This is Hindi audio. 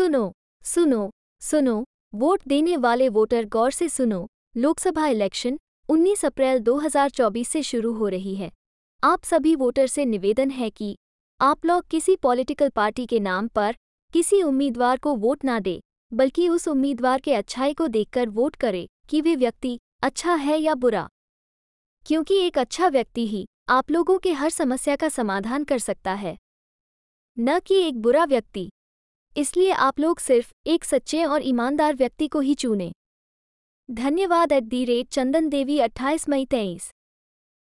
सुनो सुनो सुनो वोट देने वाले वोटर गौर से सुनो लोकसभा इलेक्शन 19 अप्रैल 2024 से शुरू हो रही है आप सभी वोटर से निवेदन है कि आप लोग किसी पॉलिटिकल पार्टी के नाम पर किसी उम्मीदवार को वोट ना दे बल्कि उस उम्मीदवार के अच्छाई को देखकर वोट करें कि वे व्यक्ति अच्छा है या बुरा क्योंकि एक अच्छा व्यक्ति ही आप लोगों के हर समस्या का समाधान कर सकता है न कि एक बुरा व्यक्ति इसलिए आप लोग सिर्फ एक सच्चे और ईमानदार व्यक्ति को ही चुनें धन्यवाद एट दी रेट चंदन देवी अट्ठाईस मई तेईस